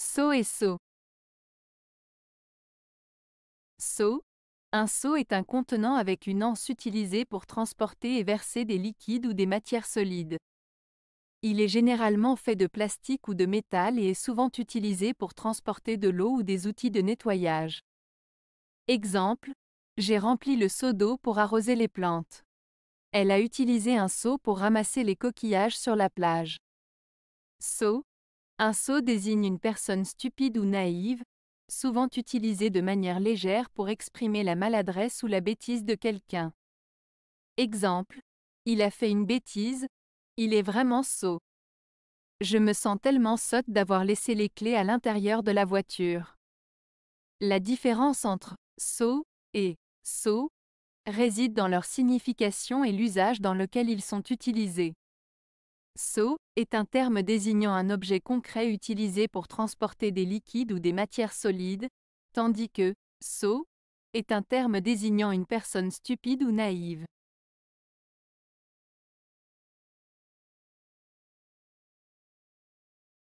Seau et seau. Seau. Un seau est un contenant avec une anse utilisée pour transporter et verser des liquides ou des matières solides. Il est généralement fait de plastique ou de métal et est souvent utilisé pour transporter de l'eau ou des outils de nettoyage. Exemple, j'ai rempli le seau d'eau pour arroser les plantes. Elle a utilisé un seau pour ramasser les coquillages sur la plage. Seau, un sot désigne une personne stupide ou naïve, souvent utilisée de manière légère pour exprimer la maladresse ou la bêtise de quelqu'un. Exemple. Il a fait une bêtise, il est vraiment sot. Je me sens tellement sotte d'avoir laissé les clés à l'intérieur de la voiture. La différence entre sot et sot réside dans leur signification et l'usage dans lequel ils sont utilisés. Seau est un terme désignant un objet concret utilisé pour transporter des liquides ou des matières solides, tandis que seau est un terme désignant une personne stupide ou naïve.